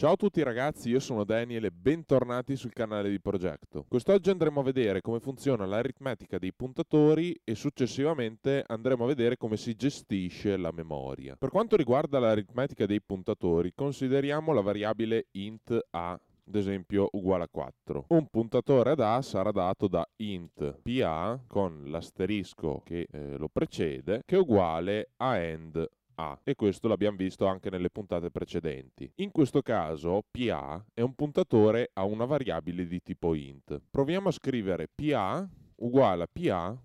Ciao a tutti ragazzi, io sono Daniel e bentornati sul canale di Progetto. Quest'oggi andremo a vedere come funziona l'aritmetica dei puntatori e successivamente andremo a vedere come si gestisce la memoria. Per quanto riguarda l'aritmetica dei puntatori, consideriamo la variabile int a ad esempio uguale a 4. Un puntatore ad A sarà dato da int PA con l'asterisco che eh, lo precede che è uguale a end a ah, e questo l'abbiamo visto anche nelle puntate precedenti. In questo caso PA è un puntatore a una variabile di tipo int. Proviamo a scrivere PA uguale a PA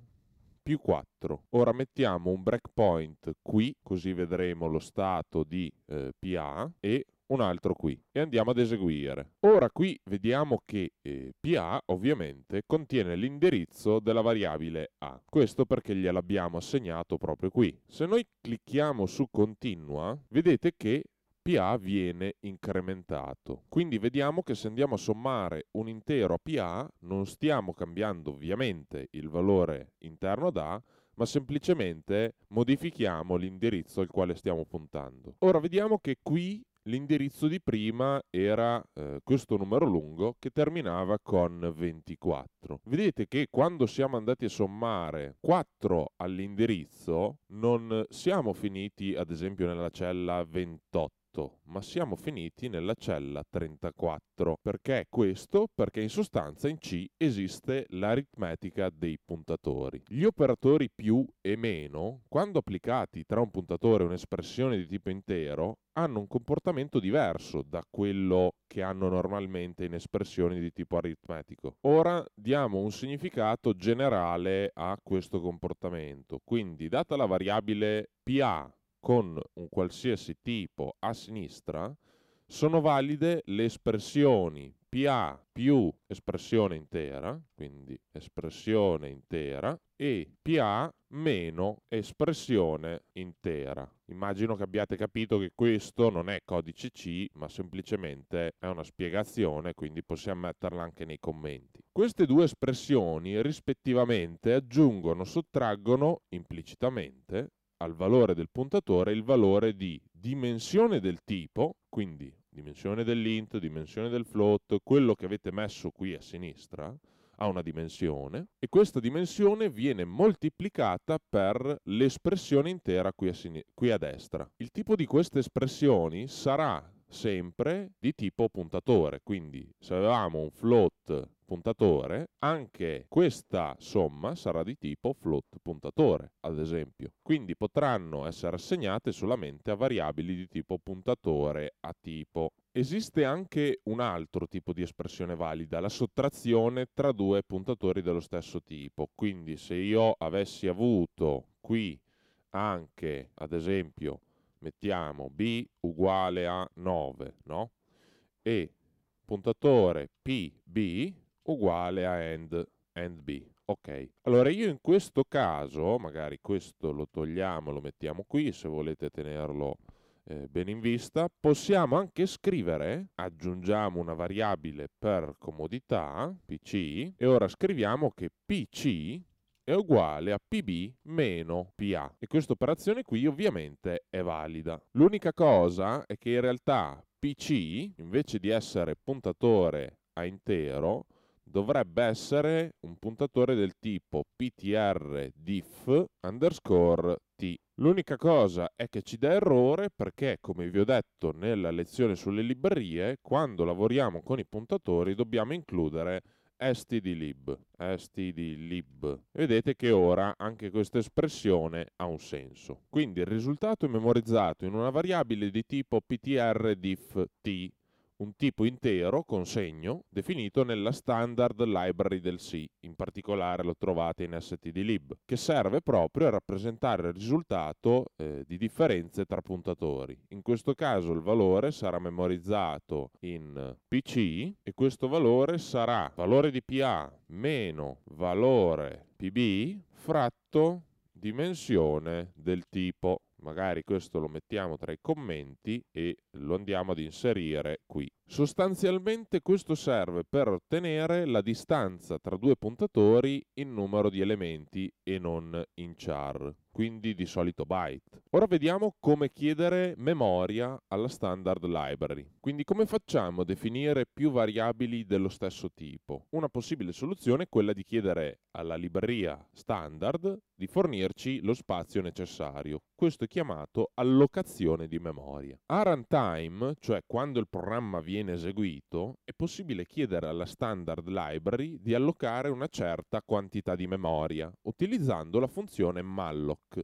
più 4. Ora mettiamo un breakpoint qui, così vedremo lo stato di eh, PA e un altro qui e andiamo ad eseguire. Ora qui vediamo che eh, PA ovviamente contiene l'indirizzo della variabile A, questo perché gliel'abbiamo assegnato proprio qui. Se noi clicchiamo su continua, vedete che PA viene incrementato. Quindi vediamo che se andiamo a sommare un intero a PA non stiamo cambiando ovviamente il valore interno ad A, ma semplicemente modifichiamo l'indirizzo al quale stiamo puntando. Ora vediamo che qui l'indirizzo di prima era eh, questo numero lungo che terminava con 24. Vedete che quando siamo andati a sommare 4 all'indirizzo non siamo finiti ad esempio nella cella 28 8, ma siamo finiti nella cella 34. Perché questo? Perché in sostanza in C esiste l'aritmetica dei puntatori. Gli operatori più e meno, quando applicati tra un puntatore e un'espressione di tipo intero, hanno un comportamento diverso da quello che hanno normalmente in espressioni di tipo aritmetico. Ora diamo un significato generale a questo comportamento. Quindi, data la variabile PA con un qualsiasi tipo a sinistra, sono valide le espressioni PA più espressione intera, quindi espressione intera, e PA meno espressione intera. Immagino che abbiate capito che questo non è codice C, ma semplicemente è una spiegazione, quindi possiamo metterla anche nei commenti. Queste due espressioni rispettivamente aggiungono, sottraggono implicitamente al valore del puntatore il valore di dimensione del tipo, quindi dimensione dell'int, dimensione del float, quello che avete messo qui a sinistra ha una dimensione e questa dimensione viene moltiplicata per l'espressione intera qui a, sin- qui a destra. Il tipo di queste espressioni sarà sempre di tipo puntatore, quindi se avevamo un float puntatore, anche questa somma sarà di tipo float puntatore, ad esempio. Quindi potranno essere assegnate solamente a variabili di tipo puntatore a tipo. Esiste anche un altro tipo di espressione valida, la sottrazione tra due puntatori dello stesso tipo. Quindi se io avessi avuto qui anche, ad esempio, mettiamo b uguale a 9, no? E puntatore PB uguale a end, AND B. Ok, allora io in questo caso, magari questo lo togliamo, lo mettiamo qui, se volete tenerlo eh, ben in vista, possiamo anche scrivere, aggiungiamo una variabile per comodità, pc, e ora scriviamo che pc è uguale a pb meno pa. E questa operazione qui ovviamente è valida. L'unica cosa è che in realtà pc, invece di essere puntatore a intero, dovrebbe essere un puntatore del tipo ptr-diff underscore t. L'unica cosa è che ci dà errore perché, come vi ho detto nella lezione sulle librerie, quando lavoriamo con i puntatori dobbiamo includere stdlib, stdlib. Vedete che ora anche questa espressione ha un senso. Quindi il risultato è memorizzato in una variabile di tipo ptr-diff t un tipo intero con segno definito nella standard library del C, in particolare lo trovate in stdlib, che serve proprio a rappresentare il risultato eh, di differenze tra puntatori. In questo caso il valore sarà memorizzato in PC e questo valore sarà valore di PA meno valore PB fratto dimensione del tipo magari questo lo mettiamo tra i commenti e lo andiamo ad inserire qui Sostanzialmente questo serve per ottenere la distanza tra due puntatori in numero di elementi e non in char, quindi di solito byte. Ora vediamo come chiedere memoria alla standard library. Quindi come facciamo a definire più variabili dello stesso tipo? Una possibile soluzione è quella di chiedere alla libreria standard di fornirci lo spazio necessario. Questo è chiamato allocazione di memoria. A runtime, cioè quando il programma viene viene eseguito, è possibile chiedere alla Standard Library di allocare una certa quantità di memoria, utilizzando la funzione malloc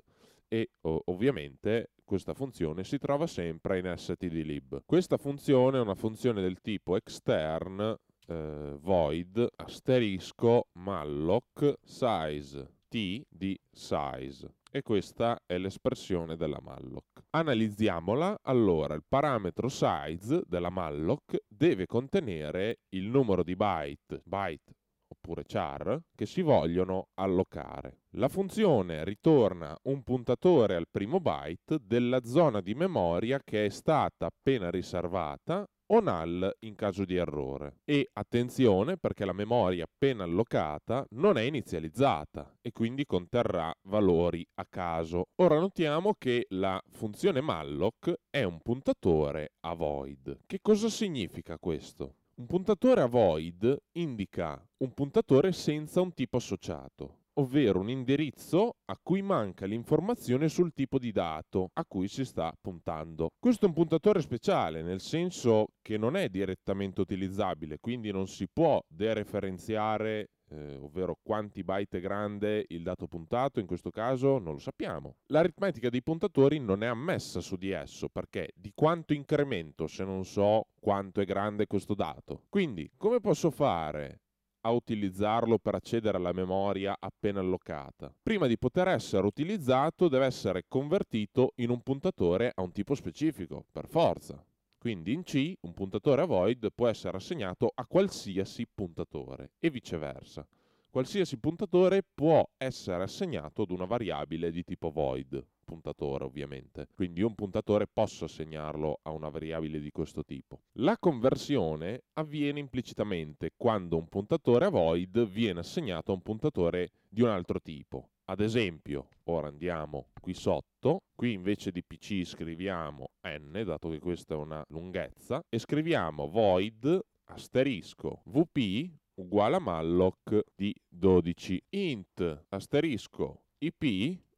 e ovviamente questa funzione si trova sempre in stdlib. Questa funzione è una funzione del tipo extern eh, void asterisco malloc size t di size e questa è l'espressione della malloc. Analizziamola, allora il parametro size della malloc deve contenere il numero di byte, byte oppure char che si vogliono allocare. La funzione ritorna un puntatore al primo byte della zona di memoria che è stata appena riservata o null in caso di errore. E attenzione perché la memoria appena allocata non è inizializzata e quindi conterrà valori a caso. Ora notiamo che la funzione malloc è un puntatore a void. Che cosa significa questo? Un puntatore a void indica un puntatore senza un tipo associato, ovvero un indirizzo a cui manca l'informazione sul tipo di dato a cui si sta puntando. Questo è un puntatore speciale, nel senso che non è direttamente utilizzabile, quindi non si può dereferenziare eh, ovvero quanti byte è grande il dato puntato, in questo caso non lo sappiamo. L'aritmetica dei puntatori non è ammessa su di esso perché di quanto incremento se non so quanto è grande questo dato. Quindi come posso fare a utilizzarlo per accedere alla memoria appena allocata. Prima di poter essere utilizzato deve essere convertito in un puntatore a un tipo specifico, per forza. Quindi in C un puntatore a void può essere assegnato a qualsiasi puntatore e viceversa. Qualsiasi puntatore può essere assegnato ad una variabile di tipo void puntatore ovviamente, quindi un puntatore posso assegnarlo a una variabile di questo tipo. La conversione avviene implicitamente quando un puntatore a void viene assegnato a un puntatore di un altro tipo. Ad esempio, ora andiamo qui sotto, qui invece di pc scriviamo n, dato che questa è una lunghezza, e scriviamo void asterisco vp uguale a malloc di 12 int asterisco ip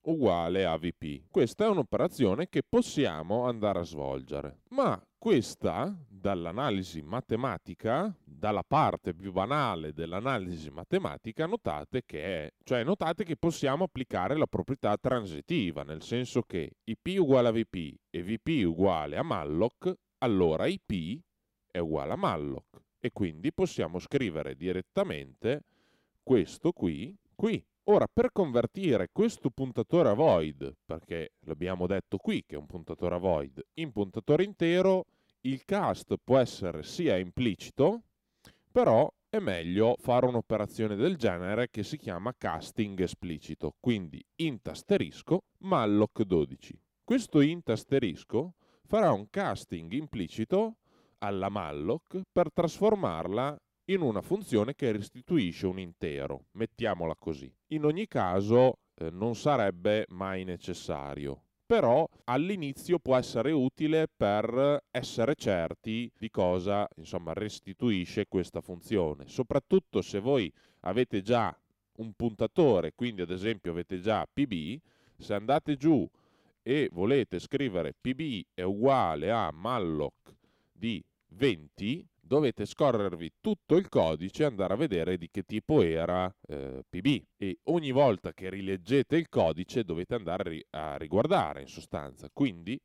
uguale a VP. Questa è un'operazione che possiamo andare a svolgere, ma questa, dall'analisi matematica, dalla parte più banale dell'analisi matematica, notate che, è, cioè notate che possiamo applicare la proprietà transitiva, nel senso che IP uguale a VP e VP uguale a Malloc, allora IP è uguale a Malloc e quindi possiamo scrivere direttamente questo qui, qui, Ora, per convertire questo puntatore a void, perché l'abbiamo detto qui che è un puntatore a void, in puntatore intero, il cast può essere sia implicito, però è meglio fare un'operazione del genere che si chiama casting esplicito, quindi int asterisco malloc 12. Questo int asterisco farà un casting implicito alla malloc per trasformarla in una funzione che restituisce un intero, mettiamola così. In ogni caso eh, non sarebbe mai necessario, però all'inizio può essere utile per essere certi di cosa insomma, restituisce questa funzione, soprattutto se voi avete già un puntatore, quindi ad esempio avete già PB, se andate giù e volete scrivere PB è uguale a malloc di 20, dovete scorrervi tutto il codice e andare a vedere di che tipo era eh, PB e ogni volta che rileggete il codice dovete andare a riguardare in sostanza. Quindi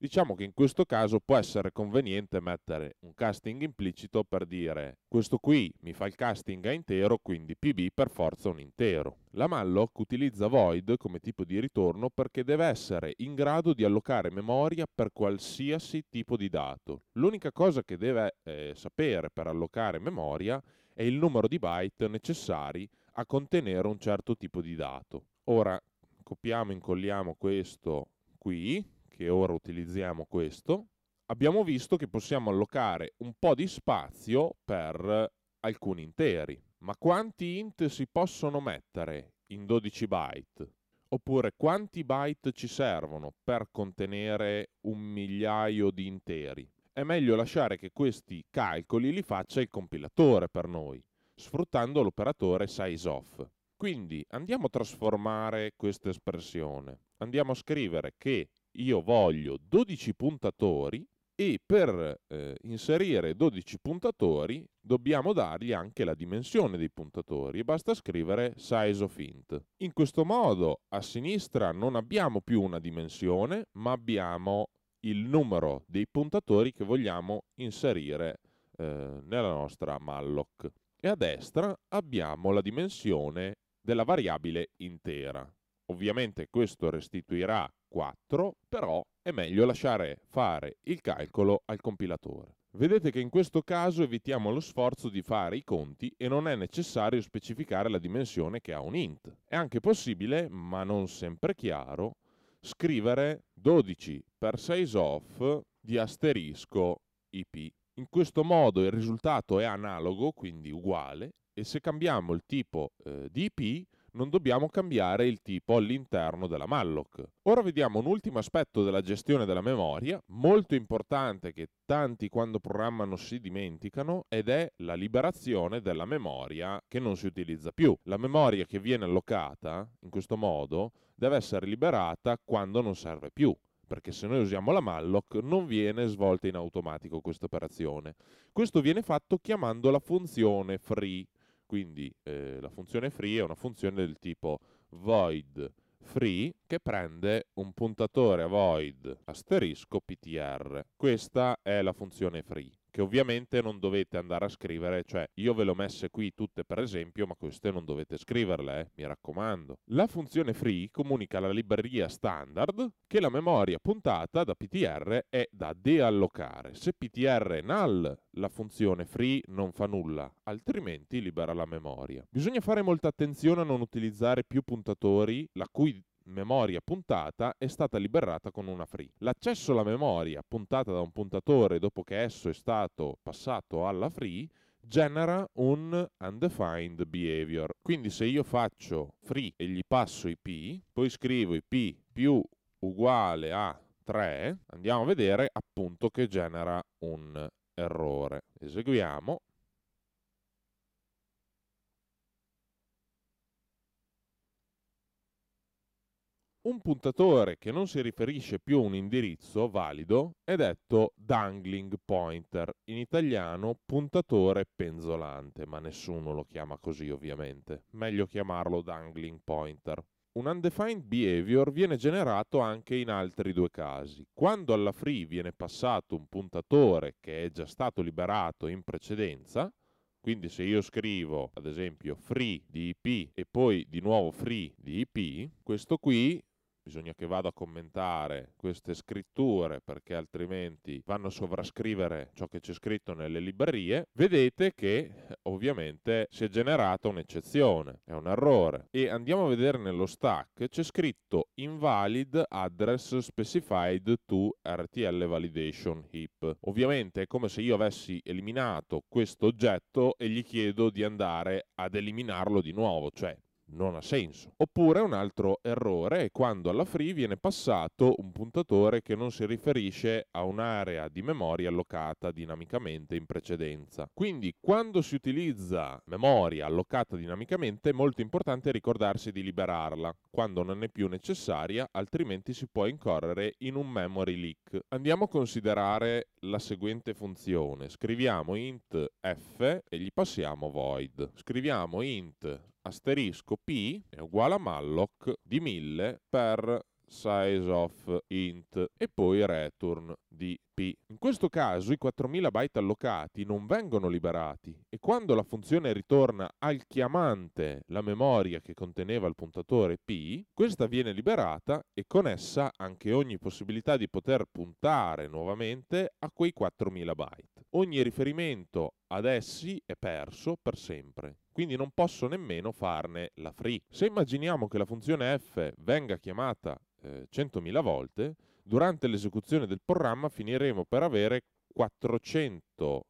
Diciamo che in questo caso può essere conveniente mettere un casting implicito per dire questo qui mi fa il casting a intero, quindi PB per forza un intero. La malloc utilizza void come tipo di ritorno perché deve essere in grado di allocare memoria per qualsiasi tipo di dato. L'unica cosa che deve eh, sapere per allocare memoria è il numero di byte necessari a contenere un certo tipo di dato. Ora copiamo e incolliamo questo qui che ora utilizziamo questo, abbiamo visto che possiamo allocare un po' di spazio per alcuni interi. Ma quanti int si possono mettere in 12 byte? Oppure quanti byte ci servono per contenere un migliaio di interi? È meglio lasciare che questi calcoli li faccia il compilatore per noi, sfruttando l'operatore sizeOf. Quindi andiamo a trasformare questa espressione. Andiamo a scrivere che io voglio 12 puntatori e per eh, inserire 12 puntatori dobbiamo dargli anche la dimensione dei puntatori e basta scrivere size of int. In questo modo a sinistra non abbiamo più una dimensione ma abbiamo il numero dei puntatori che vogliamo inserire eh, nella nostra malloc e a destra abbiamo la dimensione della variabile intera. Ovviamente questo restituirà 4, però è meglio lasciare fare il calcolo al compilatore. Vedete che in questo caso evitiamo lo sforzo di fare i conti e non è necessario specificare la dimensione che ha un int. È anche possibile, ma non sempre chiaro, scrivere 12 per 6 off di asterisco ip. In questo modo il risultato è analogo, quindi uguale, e se cambiamo il tipo eh, di ip non dobbiamo cambiare il tipo all'interno della malloc. Ora vediamo un ultimo aspetto della gestione della memoria, molto importante che tanti quando programmano si dimenticano, ed è la liberazione della memoria che non si utilizza più. La memoria che viene allocata in questo modo deve essere liberata quando non serve più perché se noi usiamo la malloc non viene svolta in automatico questa operazione. Questo viene fatto chiamando la funzione free quindi eh, la funzione free è una funzione del tipo void free che prende un puntatore void asterisco ptr. Questa è la funzione free che ovviamente non dovete andare a scrivere, cioè io ve le ho messe qui tutte per esempio, ma queste non dovete scriverle, eh, mi raccomando. La funzione free comunica alla libreria standard che la memoria puntata da PTR è da deallocare. Se PTR è null, la funzione free non fa nulla, altrimenti libera la memoria. Bisogna fare molta attenzione a non utilizzare più puntatori la cui memoria puntata è stata liberata con una free. L'accesso alla memoria puntata da un puntatore dopo che esso è stato passato alla free genera un undefined behavior. Quindi se io faccio free e gli passo i p, poi scrivo i p più uguale a 3, andiamo a vedere appunto che genera un errore. Eseguiamo Un puntatore che non si riferisce più a un indirizzo valido è detto dangling pointer, in italiano puntatore penzolante, ma nessuno lo chiama così ovviamente. Meglio chiamarlo dangling pointer. Un undefined behavior viene generato anche in altri due casi. Quando alla free viene passato un puntatore che è già stato liberato in precedenza, quindi se io scrivo ad esempio free di IP e poi di nuovo free di IP, questo qui bisogna che vada a commentare queste scritture perché altrimenti vanno a sovrascrivere ciò che c'è scritto nelle librerie, vedete che ovviamente si è generata un'eccezione, è un errore. E andiamo a vedere nello stack, c'è scritto invalid address specified to RTL validation heap. Ovviamente è come se io avessi eliminato questo oggetto e gli chiedo di andare ad eliminarlo di nuovo, cioè non ha senso. Oppure un altro errore è quando alla free viene passato un puntatore che non si riferisce a un'area di memoria allocata dinamicamente in precedenza. Quindi quando si utilizza memoria allocata dinamicamente è molto importante ricordarsi di liberarla quando non è più necessaria, altrimenti si può incorrere in un memory leak. Andiamo a considerare la seguente funzione. Scriviamo int f e gli passiamo void. Scriviamo int asterisco P è uguale a malloc di 1000 per size of int e poi return di p. In questo caso i 4000 byte allocati non vengono liberati e quando la funzione ritorna al chiamante la memoria che conteneva il puntatore p, questa viene liberata e con essa anche ogni possibilità di poter puntare nuovamente a quei 4000 byte ogni riferimento ad essi è perso per sempre. Quindi non posso nemmeno farne la free. Se immaginiamo che la funzione f venga chiamata eh, 100.000 volte, durante l'esecuzione del programma finiremo per avere 400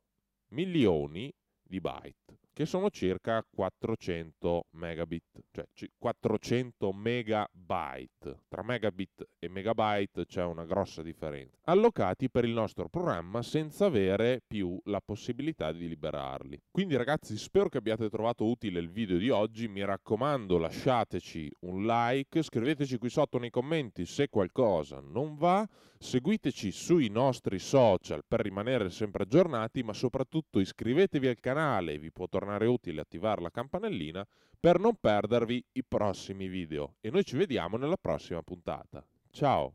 milioni di byte che sono circa 400 megabit, cioè 400 megabyte. Tra megabit e megabyte c'è una grossa differenza. Allocati per il nostro programma senza avere più la possibilità di liberarli. Quindi ragazzi, spero che abbiate trovato utile il video di oggi. Mi raccomando, lasciateci un like, scriveteci qui sotto nei commenti se qualcosa non va Seguiteci sui nostri social per rimanere sempre aggiornati, ma soprattutto iscrivetevi al canale, vi può tornare utile attivare la campanellina per non perdervi i prossimi video. E noi ci vediamo nella prossima puntata. Ciao!